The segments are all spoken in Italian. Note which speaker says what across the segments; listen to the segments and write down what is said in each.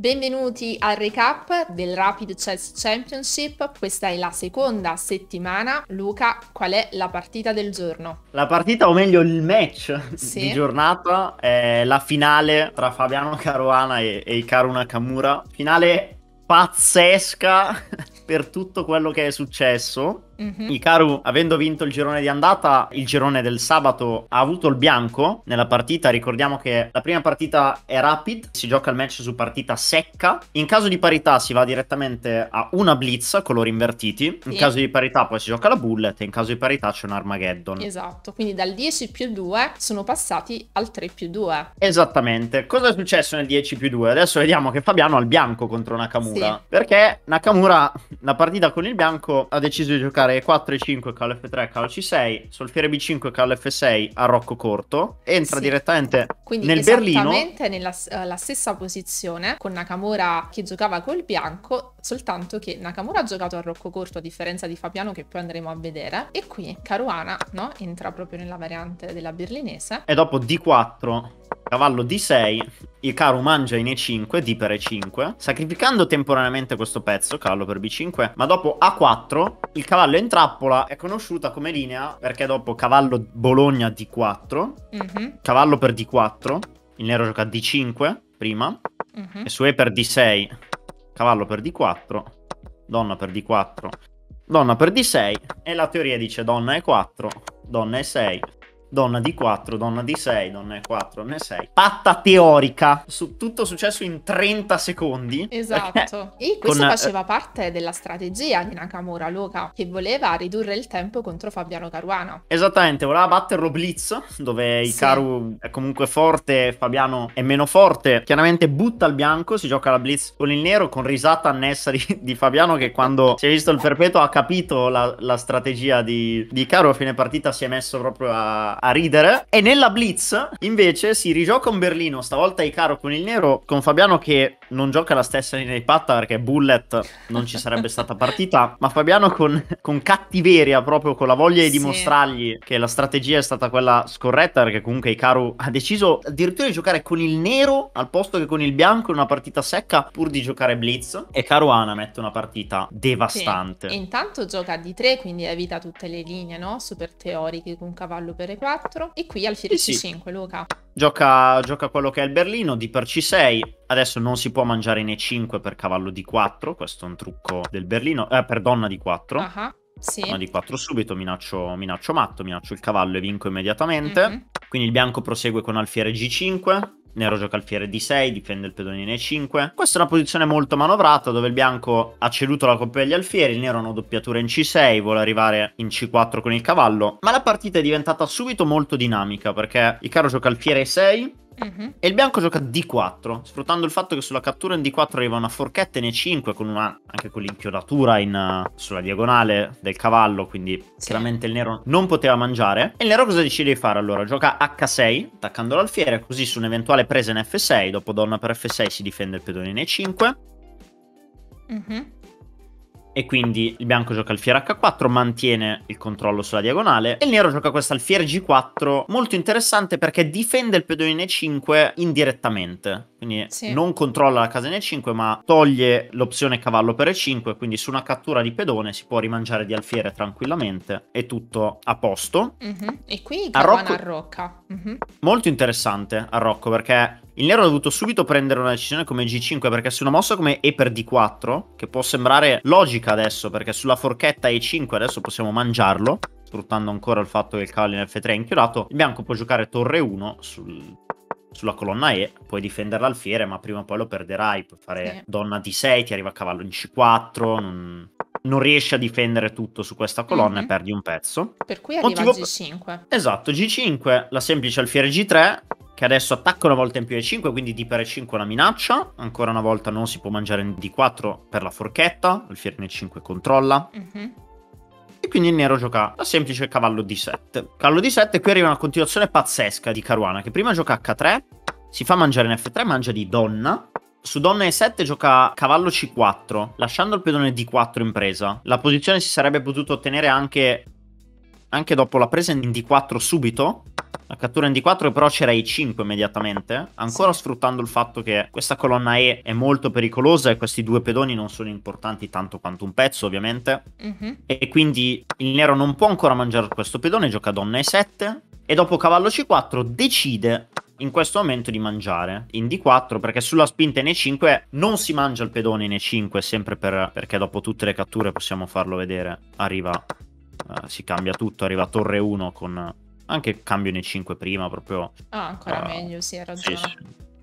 Speaker 1: Benvenuti al recap del Rapid Chess Championship, questa è la seconda settimana. Luca, qual è la partita del giorno?
Speaker 2: La partita, o meglio il match sì. di giornata, è la finale tra Fabiano Caruana e, e Ikaru Nakamura. Finale pazzesca per tutto quello che è successo Mm-hmm. Icaru, avendo vinto il girone di andata, il girone del sabato ha avuto il bianco nella partita. Ricordiamo che la prima partita è rapid, si gioca il match su partita secca. In caso di parità si va direttamente a una blitz, colori invertiti. In sì. caso di parità poi si gioca la bullet, e in caso di parità c'è un Armageddon.
Speaker 1: Esatto, quindi dal 10 più 2 sono passati al 3 più 2.
Speaker 2: Esattamente. Cosa è successo nel 10 più 2? Adesso vediamo che Fabiano ha il bianco contro Nakamura. Sì. Perché Nakamura, la partita con il bianco, ha deciso di giocare dare 4 e 5 Cal F3 e C6, Solfiere B5 e F6 a Rocco Corto, entra sì. direttamente Quindi nel Berlino. Quindi
Speaker 1: esattamente nella stessa posizione con Nakamura che giocava col bianco, soltanto che Nakamura ha giocato a Rocco Corto a differenza di Fabiano che poi andremo a vedere e qui Caruana no, entra proprio nella variante della berlinese.
Speaker 2: E dopo D4 Cavallo D6, il caro mangia in E5, D per E5, sacrificando temporaneamente questo pezzo, cavallo per B5, ma dopo A4 il cavallo in trappola è conosciuta come linea perché dopo cavallo Bologna D4, mm-hmm. cavallo per D4, il nero gioca D5 prima, mm-hmm. e su E per D6, cavallo per D4, donna per D4, donna per D6, e la teoria dice donna E4, donna E6, donna di 4, donna di 6, donna di 4, donna di 6. Patta teorica, su, tutto successo in 30 secondi. Esatto.
Speaker 1: E questo con... Eh, faceva parte della strategia di Nakamura Luca, che voleva ridurre il tempo contro Fabiano Caruana.
Speaker 2: Esattamente, voleva batterlo blitz, dove Ikaru sì. è comunque forte, Fabiano è meno forte. Chiaramente butta il bianco, si gioca la blitz con il nero, con risata annessa di, di Fabiano che quando si è visto il perpetuo ha capito la, la strategia di, di Ikaru a fine partita si è messo proprio a a ridere. E nella Blitz invece si rigioca un Berlino, stavolta Icaro con il nero, con Fabiano che non gioca la stessa linea di patta perché Bullet non ci sarebbe stata partita, ma Fabiano con, con cattiveria, proprio con la voglia di sì. dimostrargli che la strategia è stata quella scorretta perché comunque Icaro ha deciso addirittura di giocare con il nero al posto che con il bianco in una partita secca pur di giocare Blitz. E Caruana mette una partita devastante. Sì. E
Speaker 1: intanto gioca di 3 quindi evita tutte le linee, no? Super teoriche con cavallo per E4 4 e qui al Firenze sì. 5, Luca.
Speaker 2: Gioca, gioca, quello che è il Berlino, di per C6. Adesso non si può mangiare in E5 per cavallo d 4, questo è un trucco del Berlino, eh, per donna di 4. Ah,
Speaker 1: uh-huh, sì. Donna di
Speaker 2: 4 subito, minaccio, minaccio matto, minaccio il cavallo e vinco immediatamente. Mm-hmm. Quindi il bianco prosegue con alfiere G5 Nero gioca alfiere D6, difende il pedonino E5. Questa è una posizione molto manovrata dove il bianco ha ceduto la coppia agli alfieri, il nero ha una doppiatura in C6, vuole arrivare in C4 con il cavallo, ma la partita è diventata subito molto dinamica perché il Icaro gioca alfiere 6, Uh-huh. E il bianco gioca D4, sfruttando il fatto che sulla cattura in D4 arriva una forchetta in E5 con una, anche con l'inchiodatura in, eh, sulla diagonale del cavallo, quindi sì. chiaramente il nero non poteva mangiare. E il nero cosa decide di fare allora? Gioca H6, attaccando l'alfiere, così su un'eventuale presa in F6, dopo donna per F6 si difende il pedone in E5. Uh-huh. E quindi il bianco gioca alfiere H4, mantiene il controllo sulla diagonale. E il nero gioca questo alfiere G4, molto interessante perché difende il pedone in e 5 indirettamente. Quindi sì. non controlla la casa in e 5 ma toglie l'opzione cavallo per E5. Quindi su una cattura di pedone si può rimangiare di alfiere tranquillamente. È tutto a posto.
Speaker 1: Mm-hmm. E qui Caruana Arrocco... arrocca. Mm-hmm.
Speaker 2: Molto interessante Arrocco perché il nero ha dovuto subito prendere una decisione come G5 perché su una mossa come E per D4, che può sembrare logica adesso perché sulla forchetta E5 adesso possiamo mangiarlo, sfruttando ancora il fatto che il cavallo in F3 è inchiodato, il bianco può giocare torre 1 sul, sulla colonna E, puoi difendere l'alfiere ma prima o poi lo perderai, puoi fare sì. donna D6, ti arriva cavallo in C4, non non riesci a difendere tutto su questa colonna mm-hmm. e mhm. perdi un pezzo.
Speaker 1: Per cui arriva Motivo... G5.
Speaker 2: Esatto, G5, la semplice alfiere G3, che adesso attacca una volta in più E5, quindi di per E5 una minaccia. Ancora una volta non si può mangiare in D4 per la forchetta, alfiere in E5 controlla. Mm-hmm. E quindi il nero gioca la semplice cavallo D7. Cavallo D7 qui arriva una continuazione pazzesca di Caruana, che prima gioca H3, si fa mangiare in F3, mangia di donna, su donna E7 gioca cavallo C4, lasciando il pedone D4 in presa. La posizione si sarebbe potuta ottenere anche, anche dopo la presa in D4 subito, la cattura in D4 però c'era E5 immediatamente, ancora sì. sfruttando il fatto che questa colonna E è molto pericolosa e questi due pedoni non sono importanti tanto quanto un pezzo ovviamente. Mm-hmm. E quindi il nero non può ancora mangiare questo pedone, gioca donna E7 e dopo cavallo C4 decide in questo momento di mangiare in D4 perché sulla spinta in E5 non si mangia il pedone in E5 sempre per, perché dopo tutte le catture possiamo farlo vedere arriva uh, si cambia tutto arriva torre 1 con anche cambio nei 5 prima proprio.
Speaker 1: Ah, ancora uh, meglio, sì, era ragione. Sì, sì.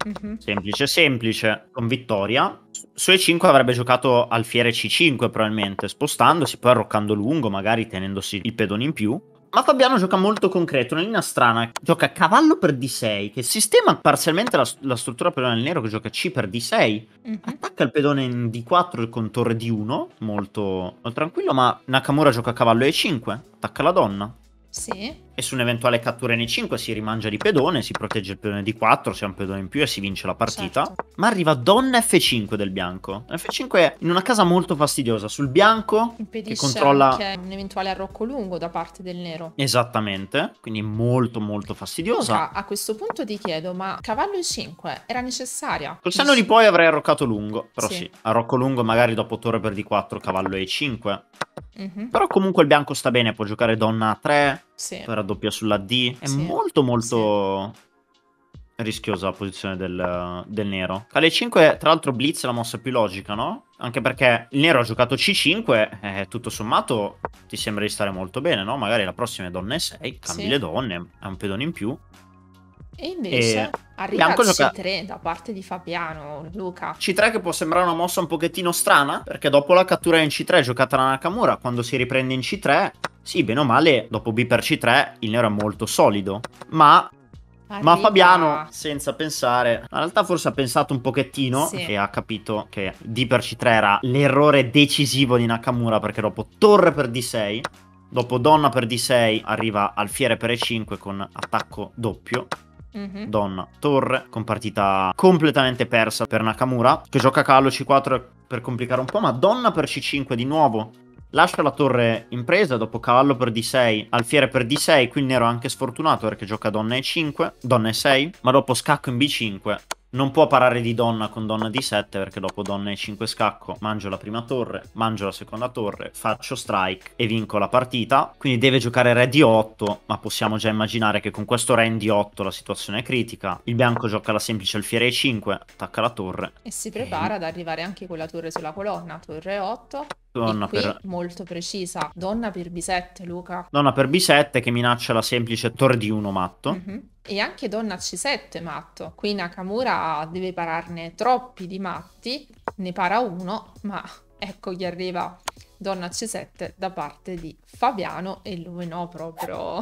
Speaker 1: Mm-hmm.
Speaker 2: Semplice, semplice, con vittoria. Su E5 avrebbe giocato alfiere C5 probabilmente, spostandosi, poi arroccando lungo, magari tenendosi il pedone in più. Ma Fabiano gioca molto concreto, una linea strana, gioca cavallo per D6, che sistema parzialmente la, la struttura pedone del nero che gioca C per D6, mm-hmm. attacca il pedone in D4 con torre D1, molto, molto tranquillo, ma Nakamura gioca cavallo E5, attacca la donna. Sì e su un'eventuale cattura N5 si rimangia di pedone, si protegge il pedone di 4, si ha un pedone in più e si vince la partita. Certo. Ma arriva donna F5 del bianco. F5 è in una casa molto fastidiosa, sul bianco
Speaker 1: Impedisce che controlla anche un eventuale arrocco lungo da parte del nero.
Speaker 2: Esattamente, quindi molto molto fastidiosa. Ora, a
Speaker 1: questo punto ti chiedo, ma cavallo E5 era necessaria? Col senno di
Speaker 2: poi avrei arroccato lungo, però sì, sì arrocco lungo magari dopo torre per D4, cavallo E5. Mm -hmm. Però comunque il bianco sta bene, può giocare donna a 3, sì. raddoppia sulla D. È sì. molto molto sì. rischiosa la posizione del, del nero. Cale 5, tra l'altro Blitz è la mossa più logica, no? Anche perché il nero ha giocato C5 eh, tutto sommato ti sembra di stare molto bene, no? Magari la prossima è donna E6, cambi le donne, è un pedone in più.
Speaker 1: E invece e arriva Bianco C3 gioca... da parte di Fabiano, Luca.
Speaker 2: C3 che può sembrare una mossa un pochettino strana, perché dopo la cattura in C3 giocata da Nakamura, quando si riprende in C3 sì, bene o male, dopo B per C3 il nero è molto solido, ma Ma Fabiano, senza pensare, in realtà forse ha pensato un pochettino sì. e ha capito che D per C3 era l'errore decisivo di Nakamura perché dopo torre per D6, dopo donna per D6 arriva alfiere per E5 con attacco doppio. Mm-hmm. Donna, torre, con partita completamente persa per Nakamura che gioca cavallo C4 per complicare un po', ma donna per C5 di nuovo Lascia la torre in presa, dopo cavallo per d6, alfiere per d6, qui il nero è anche sfortunato perché gioca donna e 5, donna e 6, ma dopo scacco in b5 non può parare di donna con donna di 7 perché dopo donna e 5 scacco mangio la prima torre, mangio la seconda torre, faccio strike e vinco la partita. Quindi deve giocare re di 8, ma possiamo già immaginare che con questo re in di 8 la situazione è critica. Il bianco gioca la semplice alfiere e 5, attacca la torre.
Speaker 1: E si prepara e... ad arrivare anche con la torre sulla colonna, torre 8. Donna per... molto precisa, donna per B7 Luca.
Speaker 2: Donna per B7 che minaccia la semplice torre di 1 matto. Mm
Speaker 1: -hmm e anche donna C7 matto. Qui Nakamura deve pararne troppi di matti, ne para uno, ma ecco gli arriva donna C7 da parte di Fabiano e lui no proprio...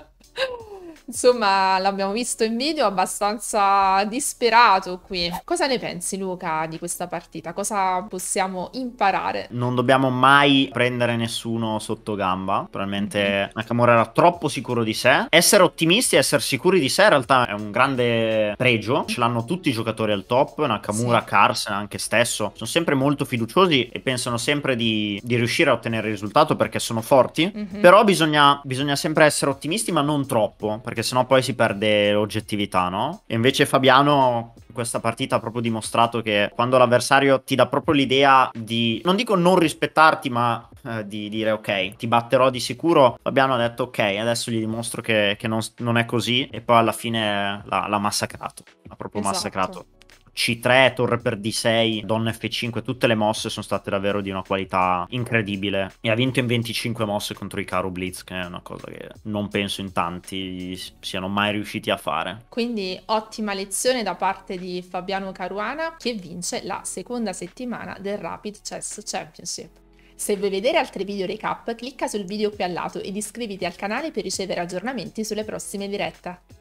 Speaker 1: Insomma, l'abbiamo visto in video abbastanza disperato qui. Cosa ne pensi, Luca, di questa partita? Cosa possiamo imparare?
Speaker 2: Non dobbiamo mai prendere nessuno sotto gamba. Probabilmente mhm. Nakamura era troppo sicuro di sé. Essere ottimisti, e essere sicuri di sé, in realtà è un grande pregio. Ce l'hanno tutti i giocatori al top. Nakamura, sì. Carson anche stesso. Sono sempre molto fiduciosi e pensano sempre di, di riuscire a ottenere il risultato perché sono forti. Mm -hmm. Però bisogna, bisogna sempre essere ottimisti, ma non troppo perché sennò poi si perde l'oggettività, no? E invece Fabiano in questa partita ha proprio dimostrato che quando l'avversario ti dà proprio l'idea di, non dico non rispettarti, ma eh, di dire ok, ti batterò di sicuro, Fabiano ha detto ok, adesso gli dimostro che, che non, non, è così e poi alla fine l'ha, l'ha massacrato, l'ha proprio esatto. massacrato. C3, torre per D6, donna F5, tutte le mosse sono state davvero di una qualità incredibile. E ha vinto in 25 mosse contro i Icaro Blitz, che è una cosa che non penso in tanti siano mai riusciti a fare.
Speaker 1: Quindi ottima lezione da parte di Fabiano Caruana, che vince la seconda settimana del Rapid Chess Championship. Se vuoi vedere altri video recap, clicca sul video qui al lato ed iscriviti al canale per ricevere aggiornamenti sulle prossime dirette.